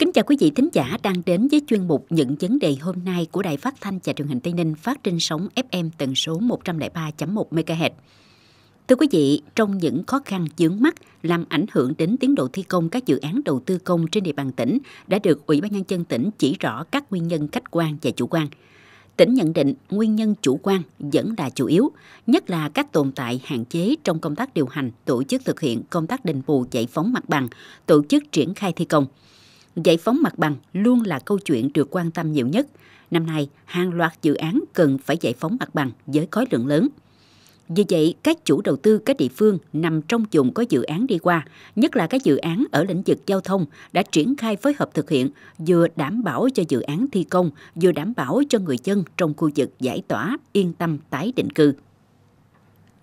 Kính chào quý vị thính giả đang đến với chuyên mục những vấn đề hôm nay của Đài Phát thanh và Truyền hình Tây Ninh phát trên sóng FM tần số 103.1 MHz. Thưa quý vị, trong những khó khăn chướng mắt làm ảnh hưởng đến tiến độ thi công các dự án đầu tư công trên địa bàn tỉnh đã được Ủy ban nhân dân tỉnh chỉ rõ các nguyên nhân khách quan và chủ quan. Tỉnh nhận định nguyên nhân chủ quan vẫn là chủ yếu, nhất là các tồn tại hạn chế trong công tác điều hành, tổ chức thực hiện công tác đền bù giải phóng mặt bằng, tổ chức triển khai thi công giải phóng mặt bằng luôn là câu chuyện được quan tâm nhiều nhất. Năm nay, hàng loạt dự án cần phải giải phóng mặt bằng với khối lượng lớn. Vì vậy, các chủ đầu tư các địa phương nằm trong vùng có dự án đi qua, nhất là các dự án ở lĩnh vực giao thông đã triển khai phối hợp thực hiện, vừa đảm bảo cho dự án thi công, vừa đảm bảo cho người dân trong khu vực giải tỏa yên tâm tái định cư.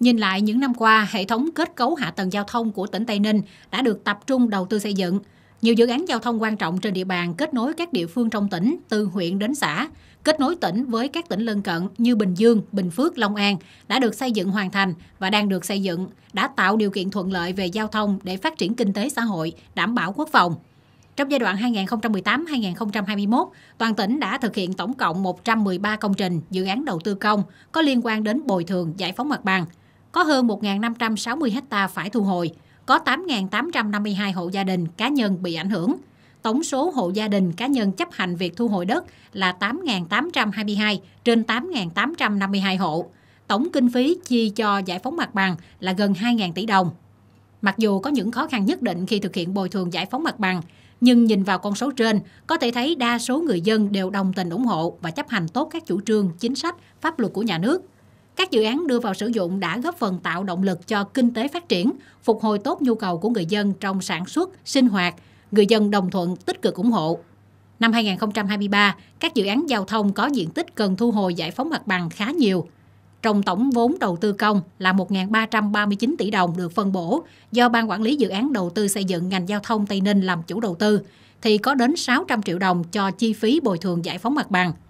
Nhìn lại những năm qua, hệ thống kết cấu hạ tầng giao thông của tỉnh Tây Ninh đã được tập trung đầu tư xây dựng – nhiều dự án giao thông quan trọng trên địa bàn kết nối các địa phương trong tỉnh, từ huyện đến xã, kết nối tỉnh với các tỉnh lân cận như Bình Dương, Bình Phước, Long An đã được xây dựng hoàn thành và đang được xây dựng, đã tạo điều kiện thuận lợi về giao thông để phát triển kinh tế xã hội, đảm bảo quốc phòng. Trong giai đoạn 2018-2021, toàn tỉnh đã thực hiện tổng cộng 113 công trình, dự án đầu tư công có liên quan đến bồi thường giải phóng mặt bằng. Có hơn 1.560 hecta phải thu hồi, có 8.852 hộ gia đình cá nhân bị ảnh hưởng. Tổng số hộ gia đình cá nhân chấp hành việc thu hồi đất là 8.822 trên 8.852 hộ. Tổng kinh phí chi cho giải phóng mặt bằng là gần 2.000 tỷ đồng. Mặc dù có những khó khăn nhất định khi thực hiện bồi thường giải phóng mặt bằng, nhưng nhìn vào con số trên, có thể thấy đa số người dân đều đồng tình ủng hộ và chấp hành tốt các chủ trương, chính sách, pháp luật của nhà nước – các dự án đưa vào sử dụng đã góp phần tạo động lực cho kinh tế phát triển, phục hồi tốt nhu cầu của người dân trong sản xuất, sinh hoạt, người dân đồng thuận tích cực ủng hộ. Năm 2023, các dự án giao thông có diện tích cần thu hồi giải phóng mặt bằng khá nhiều. Trong tổng vốn đầu tư công là 1.339 tỷ đồng được phân bổ do Ban Quản lý Dự án Đầu tư xây dựng ngành giao thông Tây Ninh làm chủ đầu tư, thì có đến 600 triệu đồng cho chi phí bồi thường giải phóng mặt bằng –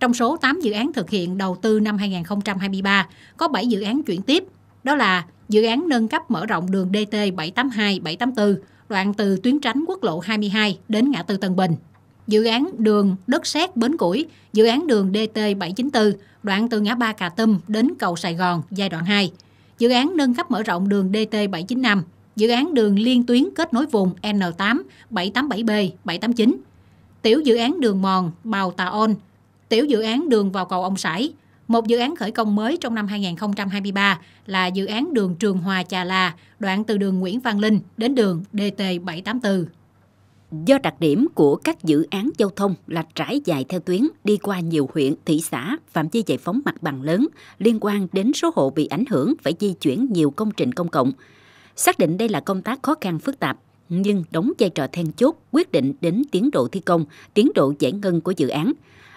trong số 8 dự án thực hiện đầu tư năm 2023, có 7 dự án chuyển tiếp, đó là dự án nâng cấp mở rộng đường DT 782-784, đoạn từ tuyến tránh quốc lộ 22 đến ngã tư Tân Bình. Dự án đường đất sét Bến Củi, dự án đường DT 794, đoạn từ ngã ba Cà Tâm đến cầu Sài Gòn giai đoạn 2. Dự án nâng cấp mở rộng đường DT 795, dự án đường liên tuyến kết nối vùng N8 787B 789. Tiểu dự án đường mòn Bào Tà On Tiểu dự án đường vào cầu Ông Sải, một dự án khởi công mới trong năm 2023 là dự án đường Trường Hòa Chà La, đoạn từ đường Nguyễn Văn Linh đến đường DT784. Do đặc điểm của các dự án giao thông là trải dài theo tuyến đi qua nhiều huyện, thị xã, phạm vi giải phóng mặt bằng lớn liên quan đến số hộ bị ảnh hưởng phải di chuyển nhiều công trình công cộng. Xác định đây là công tác khó khăn phức tạp, nhưng đóng vai trò then chốt quyết định đến tiến độ thi công, tiến độ giải ngân của dự án.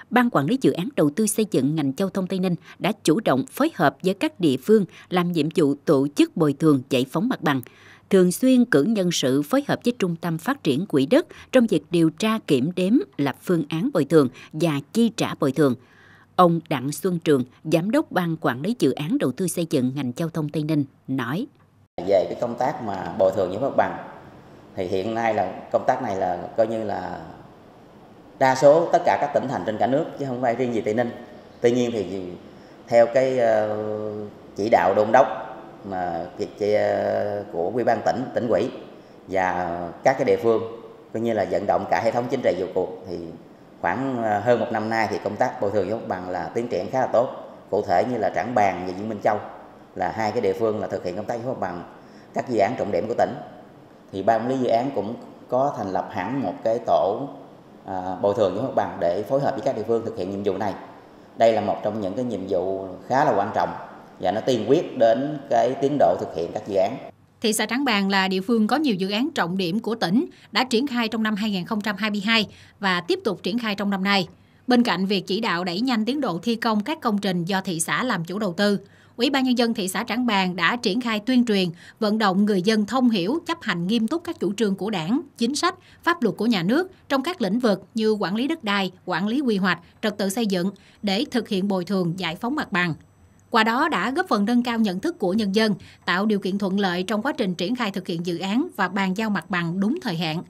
Ban Quản lý Dự án Đầu tư xây dựng ngành giao thông Tây Ninh đã chủ động phối hợp với các địa phương làm nhiệm vụ tổ chức bồi thường giải phóng mặt bằng, thường xuyên cử nhân sự phối hợp với Trung tâm Phát triển Quỹ đất trong việc điều tra kiểm đếm lập phương án bồi thường và chi trả bồi thường. Ông Đặng Xuân Trường, Giám đốc Ban Quản lý Dự án Đầu tư xây dựng ngành giao thông Tây Ninh, nói. Về cái công tác mà bồi thường giải phóng mặt bằng thì hiện nay là công tác này là coi như là đa số tất cả các tỉnh thành trên cả nước chứ không phải riêng gì tây ninh tuy nhiên thì theo cái ờ, chỉ đạo đôn đốc mà ờ, của ủy ban tỉnh tỉnh quỹ và các cái địa phương coi như là vận động cả hệ thống chính trị vào cuộc thì khoảng ờ, hơn một năm nay thì công tác bồi thường giống bằng là tiến triển khá là tốt cụ thể như là trảng bàng và diễn minh châu là hai cái địa phương là thực hiện công tác giống bằng các dự án trọng điểm của tỉnh thì ban quản lý dự án cũng có thành lập hẳn một cái tổ À, bồi thường những mặt bằng để phối hợp với các địa phương thực hiện nhiệm vụ này. Đây là một trong những cái nhiệm vụ khá là quan trọng và nó tiên quyết đến cái tiến độ thực hiện các dự án. Thị xã Trảng Bàng là địa phương có nhiều dự án trọng điểm của tỉnh đã triển khai trong năm 2022 và tiếp tục triển khai trong năm nay. Bên cạnh việc chỉ đạo đẩy nhanh tiến độ thi công các công trình do thị xã làm chủ đầu tư, Ủy ban Nhân dân thị xã Trảng Bàng đã triển khai tuyên truyền, vận động người dân thông hiểu, chấp hành nghiêm túc các chủ trương của đảng, chính sách, pháp luật của nhà nước trong các lĩnh vực như quản lý đất đai, quản lý quy hoạch, trật tự xây dựng để thực hiện bồi thường giải phóng mặt bằng. Qua đó đã góp phần nâng cao nhận thức của nhân dân, tạo điều kiện thuận lợi trong quá trình triển khai thực hiện dự án và bàn giao mặt bằng đúng thời hạn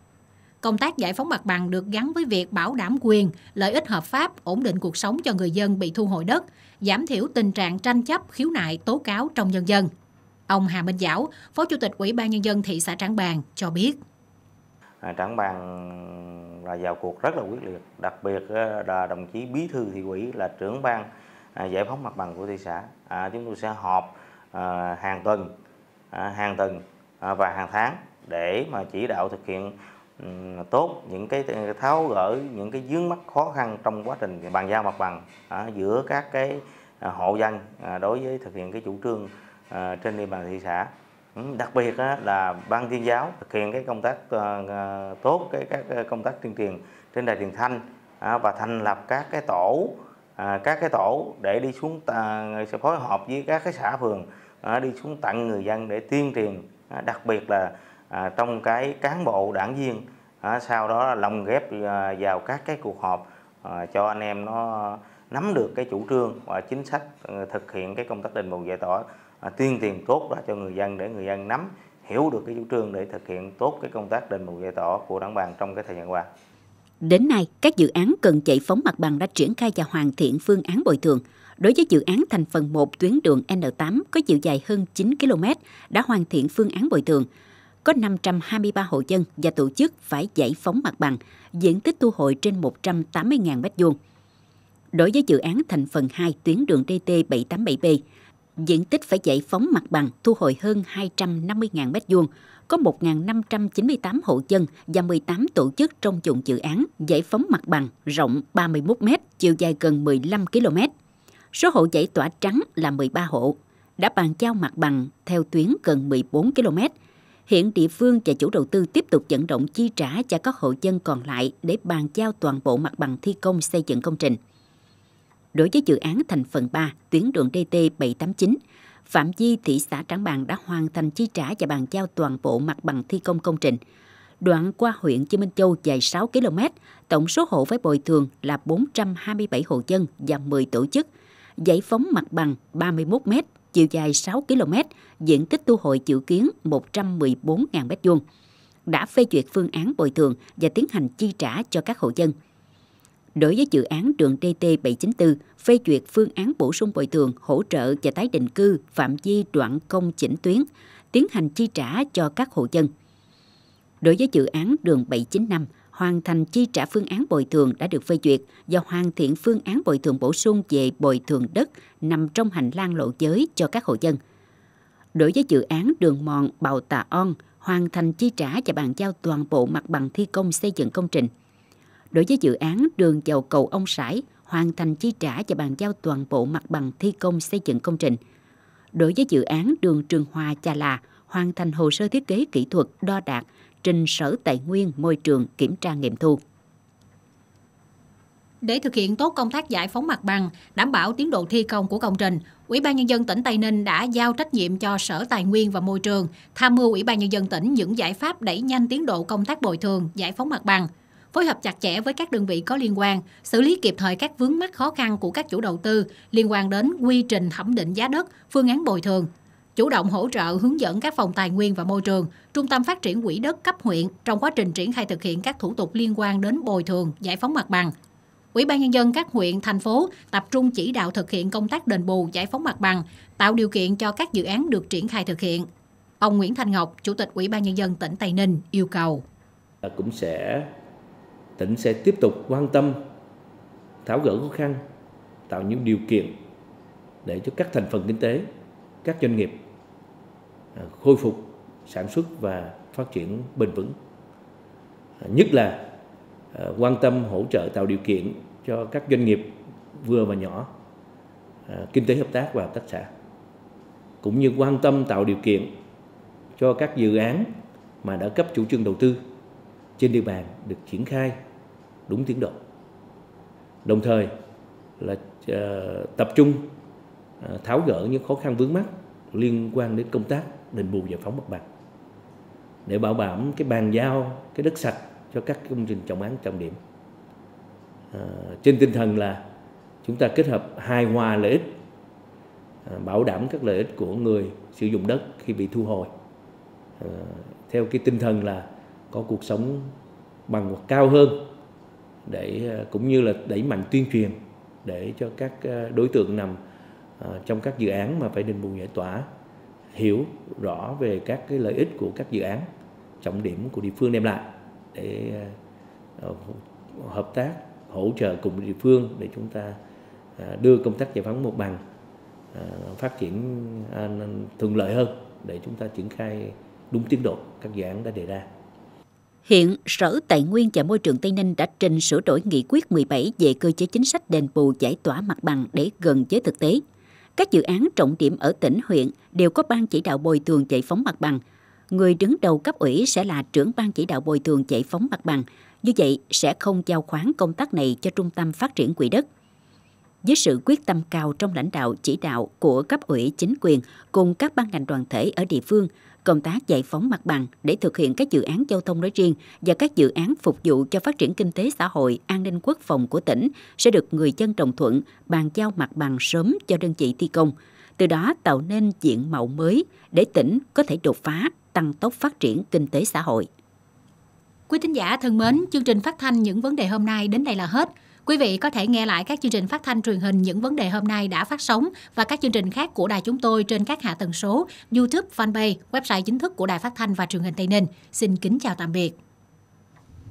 công tác giải phóng mặt bằng được gắn với việc bảo đảm quyền, lợi ích hợp pháp, ổn định cuộc sống cho người dân bị thu hồi đất, giảm thiểu tình trạng tranh chấp, khiếu nại, tố cáo trong nhân dân. Ông Hà Minh Giảo, Phó Chủ tịch Ủy ban Nhân dân thị xã Trảng Bàng cho biết. À, Trảng Bàng là vào cuộc rất là quyết liệt, đặc biệt ờ, là đồng chí Bí thư thị ủy là trưởng ban à, giải phóng mặt bằng của thị xã. À, chúng tôi sẽ họp à, hàng tuần, à, hàng tuần à, và hàng tháng để mà chỉ đạo thực hiện tốt những cái tháo gỡ những cái vướng mắt khó khăn trong quá trình bàn giao mặt bằng à, giữa các cái à, hộ dân à, đối với thực hiện cái chủ trương à, trên địa bàn thị xã đặc biệt là ban tuyên giáo thực hiện cái công tác ờ, ờ, tốt cái các ờ, công tác tuyên truyền trên đài truyền thanh à, và thành lập các cái tổ à, các cái tổ để đi xuống sẽ phối hợp với các cái xã phường đi xuống tặng người dân để tuyên truyền đặc biệt là à, trong cái cán bộ đảng viên à, sau đó lồng ghép à, vào các cái cuộc họp à, cho anh em nó nắm được cái chủ trương và chính sách ừ, thực hiện cái công tác đền bù giải tỏa à, tuyên truyền tốt ra cho người dân để người dân nắm hiểu được cái chủ trương để thực hiện tốt cái công tác đền bù giải tỏa của đảng bàn trong cái thời gian qua. Đến nay, các dự án cần chạy phóng mặt bằng đã triển khai và hoàn thiện phương án bồi thường. Đối với dự án thành phần 1 tuyến đường N8 có chiều dài hơn 9 km đã hoàn thiện phương án bồi thường, có 523 hộ dân và tổ chức phải giải phóng mặt bằng, diện tích thu hồi trên 180.000 m2. Đối với dự án thành phần 2 tuyến đường DT787B, diện tích phải giải phóng mặt bằng thu hồi hơn 250.000 m2, có 1.598 hộ dân và 18 tổ chức trong vùng dự án giải phóng mặt bằng rộng 31 m, chiều dài gần 15 km. Số hộ giải tỏa trắng là 13 hộ, đã bàn giao mặt bằng theo tuyến gần 14 km Hiện địa phương và chủ đầu tư tiếp tục vận động chi trả cho các hộ dân còn lại để bàn giao toàn bộ mặt bằng thi công xây dựng công trình. Đối với dự án thành phần 3, tuyến đường DT 789, Phạm Di thị xã Trảng Bàng đã hoàn thành chi trả và bàn giao toàn bộ mặt bằng thi công công trình. Đoạn qua huyện chi Minh Châu dài 6 km, tổng số hộ phải bồi thường là 427 hộ dân và 10 tổ chức, giải phóng mặt bằng 31 mét, chiều dài 6 km, diện tích thu hồi dự kiến 114.000 m2, đã phê duyệt phương án bồi thường và tiến hành chi trả cho các hộ dân. Đối với dự án đường DT794, phê duyệt phương án bổ sung bồi thường, hỗ trợ và tái định cư phạm vi đoạn công chỉnh tuyến, tiến hành chi trả cho các hộ dân. Đối với dự án đường 795, hoàn thành chi trả phương án bồi thường đã được phê duyệt và hoàn thiện phương án bồi thường bổ sung về bồi thường đất nằm trong hành lang lộ giới cho các hộ dân. Đối với dự án đường mòn Bào Tà On, hoàn thành chi trả và bàn giao toàn bộ mặt bằng thi công xây dựng công trình. Đối với dự án đường dầu cầu Ông Sải, hoàn thành chi trả và bàn giao toàn bộ mặt bằng thi công xây dựng công trình. Đối với dự án đường Trường Hòa Chà Là, hoàn thành hồ sơ thiết kế kỹ thuật đo đạc trình Sở Tài nguyên Môi trường kiểm tra nghiệm thu. Để thực hiện tốt công tác giải phóng mặt bằng, đảm bảo tiến độ thi công của công trình, Ủy ban nhân dân tỉnh Tây Ninh đã giao trách nhiệm cho Sở Tài nguyên và Môi trường tham mưu Ủy ban nhân dân tỉnh những giải pháp đẩy nhanh tiến độ công tác bồi thường, giải phóng mặt bằng, phối hợp chặt chẽ với các đơn vị có liên quan, xử lý kịp thời các vướng mắc khó khăn của các chủ đầu tư liên quan đến quy trình thẩm định giá đất, phương án bồi thường, chủ động hỗ trợ hướng dẫn các phòng tài nguyên và môi trường, trung tâm phát triển quỹ đất cấp huyện trong quá trình triển khai thực hiện các thủ tục liên quan đến bồi thường, giải phóng mặt bằng. Ủy ban nhân dân các huyện, thành phố tập trung chỉ đạo thực hiện công tác đền bù, giải phóng mặt bằng, tạo điều kiện cho các dự án được triển khai thực hiện. Ông Nguyễn Thanh Ngọc, Chủ tịch Ủy ban nhân dân tỉnh Tây Ninh yêu cầu cũng sẽ tỉnh sẽ tiếp tục quan tâm tháo gỡ khó khăn, tạo những điều kiện để cho các thành phần kinh tế, các doanh nghiệp À, khôi phục sản xuất và phát triển bền vững à, nhất là à, quan tâm hỗ trợ tạo điều kiện cho các doanh nghiệp vừa và nhỏ kinh tế hợp tác và hợp tác xã cũng như quan tâm tạo điều kiện cho các dự án mà đã cấp chủ trương đầu tư trên địa bàn được triển khai đúng tiến độ đồng thời là tập trung tháo gỡ những khó khăn vướng mắt liên quan đến công tác đền bù giải phóng mặt bằng để bảo đảm cái bàn giao cái đất sạch cho các công trình trọng án trọng điểm à, trên tinh thần là chúng ta kết hợp hài hòa lợi ích à, bảo đảm các lợi ích của người sử dụng đất khi bị thu hồi à, theo cái tinh thần là có cuộc sống bằng hoặc cao hơn để à, cũng như là đẩy mạnh tuyên truyền để cho các à, đối tượng nằm à, trong các dự án mà phải đền bù giải tỏa hiểu rõ về các cái lợi ích của các dự án trọng điểm của địa phương đem lại để ờ, hợp tác hỗ trợ cùng địa phương để chúng ta ờ, đưa công tác giải phóng mặt bằng ờ, phát triển thuận lợi hơn để chúng ta triển khai đúng tiến độ các dự án đã đề ra. Hiện Sở Tài nguyên và Môi trường Tây Ninh đã trình sửa đổi nghị quyết 17 về cơ chế chính sách đền bù giải tỏa mặt bằng để gần với thực tế. Các dự án trọng điểm ở tỉnh, huyện đều có ban chỉ đạo bồi thường giải phóng mặt bằng. Người đứng đầu cấp ủy sẽ là trưởng ban chỉ đạo bồi thường giải phóng mặt bằng, như vậy sẽ không giao khoán công tác này cho Trung tâm Phát triển Quỹ đất. Với sự quyết tâm cao trong lãnh đạo chỉ đạo của cấp ủy chính quyền cùng các ban ngành đoàn thể ở địa phương – công tác giải phóng mặt bằng để thực hiện các dự án giao thông nói riêng và các dự án phục vụ cho phát triển kinh tế xã hội, an ninh quốc phòng của tỉnh sẽ được người dân đồng thuận bàn giao mặt bằng sớm cho đơn vị thi công, từ đó tạo nên diện mạo mới để tỉnh có thể đột phá, tăng tốc phát triển kinh tế xã hội. Quý thính giả thân mến, chương trình phát thanh những vấn đề hôm nay đến đây là hết – Quý vị có thể nghe lại các chương trình phát thanh truyền hình những vấn đề hôm nay đã phát sóng và các chương trình khác của đài chúng tôi trên các hạ tần số, YouTube, fanpage, website chính thức của Đài Phát thanh và Truyền hình Tây Ninh. Xin kính chào tạm biệt.